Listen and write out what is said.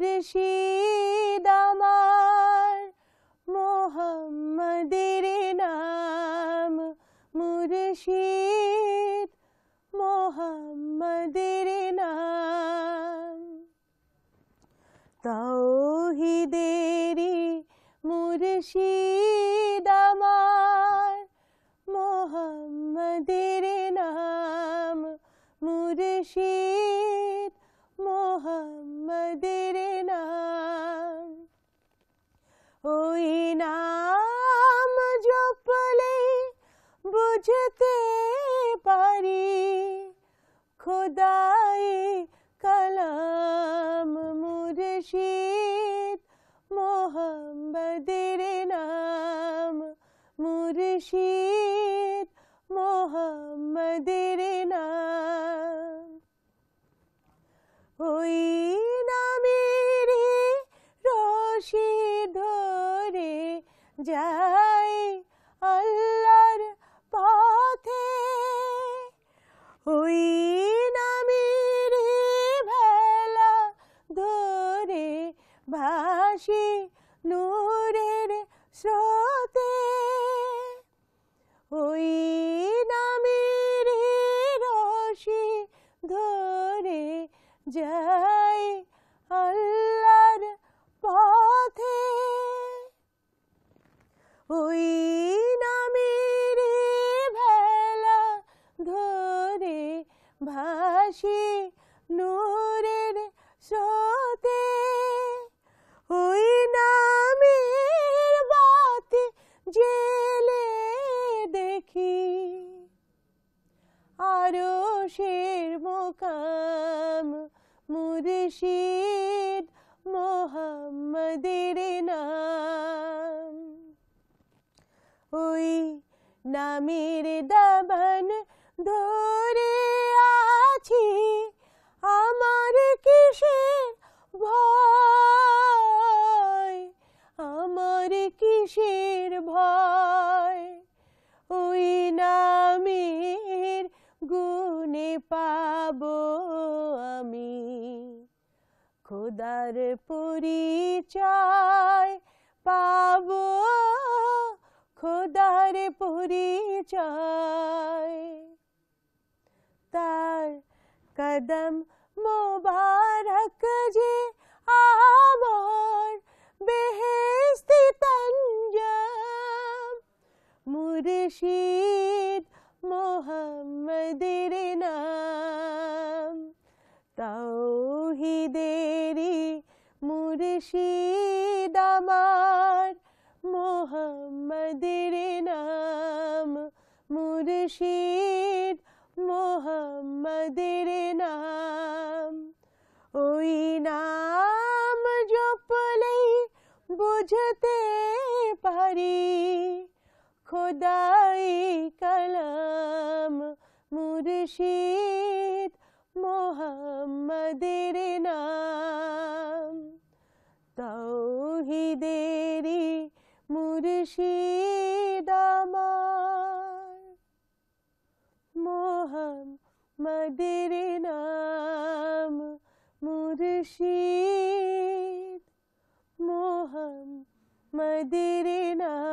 মুর্শিদ আমার মোহাম্মদের নাম মুর্শিদ মোহাম্মদের নাম তাও খোদাই কলাম মুরশিদ মোহাম্মদের নাম মুরশিদ মোহাম্মদের নাম ওই নামের রশি ধরে যাই আল্লাহর পথে ওই ভাসি নূরের স্রোতে ওই নামের রশি ধরে যাই আল্লাহর পথে ওই নামের ভেলা ধরে ভাসি মানুষের মোকাম মুর্শিদ মোহাম্মদের নাম ওই নামের দা পাব আমি খোদার পরিচয় পাব খোদার পরিচয় তার কদম মোবারক যে মুর্শিদ আমার মোহাম্মদের নাম মুর্শিদ মোহাম্মদের নাম ওই নাম জপলেই বুঝতে পারি খোদাই কালাম মুর্শিদ মোহাম্মদের নাম মুর্শিদ আমার মোহাম্মদের নাম মুর্শিদ মোহাম্মদের নাম